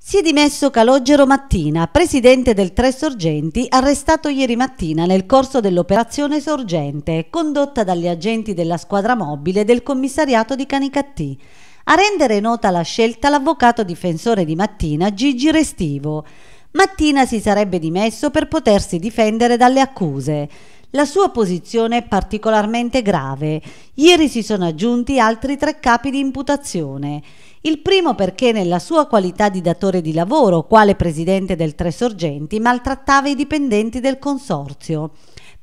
Si è dimesso Calogero Mattina, presidente del Tre Sorgenti, arrestato ieri mattina nel corso dell'operazione Sorgente, condotta dagli agenti della squadra mobile del commissariato di Canicattì. A rendere nota la scelta l'avvocato difensore di Mattina, Gigi Restivo. Mattina si sarebbe dimesso per potersi difendere dalle accuse. La sua posizione è particolarmente grave. Ieri si sono aggiunti altri tre capi di imputazione. Il primo perché nella sua qualità di datore di lavoro, quale presidente del Tre Sorgenti, maltrattava i dipendenti del consorzio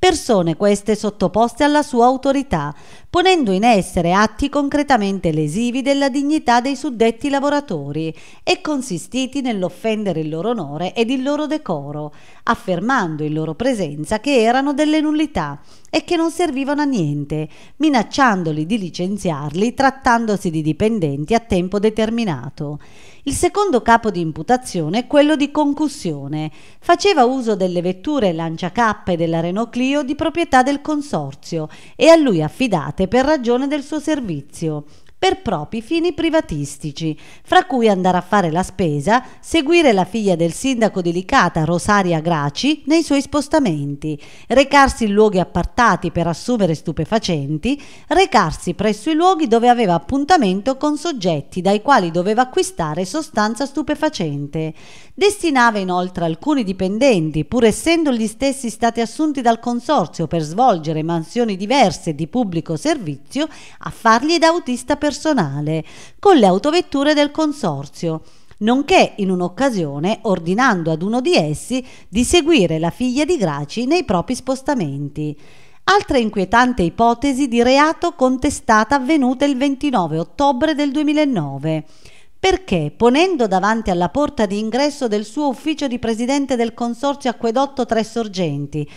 persone queste sottoposte alla sua autorità, ponendo in essere atti concretamente lesivi della dignità dei suddetti lavoratori e consistiti nell'offendere il loro onore ed il loro decoro, affermando in loro presenza che erano delle nullità e che non servivano a niente, minacciandoli di licenziarli trattandosi di dipendenti a tempo determinato. Il secondo capo di imputazione è quello di concussione. Faceva uso delle vetture lanciacappe della Renault Clio di proprietà del consorzio e a lui affidate per ragione del suo servizio per propri fini privatistici, fra cui andare a fare la spesa, seguire la figlia del sindaco di Licata, Rosaria Graci, nei suoi spostamenti, recarsi in luoghi appartati per assumere stupefacenti, recarsi presso i luoghi dove aveva appuntamento con soggetti dai quali doveva acquistare sostanza stupefacente. Destinava inoltre alcuni dipendenti, pur essendo gli stessi stati assunti dal consorzio per svolgere mansioni diverse di pubblico servizio, a fargli da autista personale personale con le autovetture del consorzio, nonché in un'occasione ordinando ad uno di essi di seguire la figlia di Graci nei propri spostamenti. Altra inquietante ipotesi di reato contestata avvenuta il 29 ottobre del 2009 perché ponendo davanti alla porta di ingresso del suo ufficio di presidente del Consorzio Acquedotto Tre Sorgenti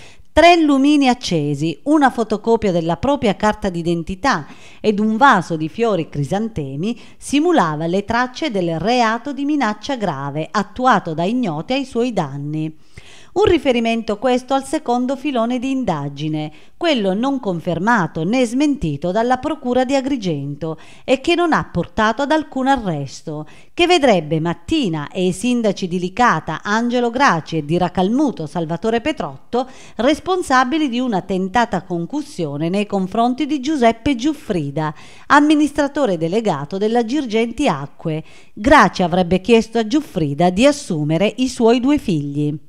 tre lumini accesi, una fotocopia della propria carta d'identità ed un vaso di fiori crisantemi simulava le tracce del reato di minaccia grave attuato da ignoti ai suoi danni. Un riferimento questo al secondo filone di indagine, quello non confermato né smentito dalla Procura di Agrigento e che non ha portato ad alcun arresto, che vedrebbe Mattina e i sindaci di Licata, Angelo Graci e di Racalmuto, Salvatore Petrotto, responsabili di una tentata concussione nei confronti di Giuseppe Giuffrida, amministratore delegato della Girgenti Acque. Graci avrebbe chiesto a Giuffrida di assumere i suoi due figli.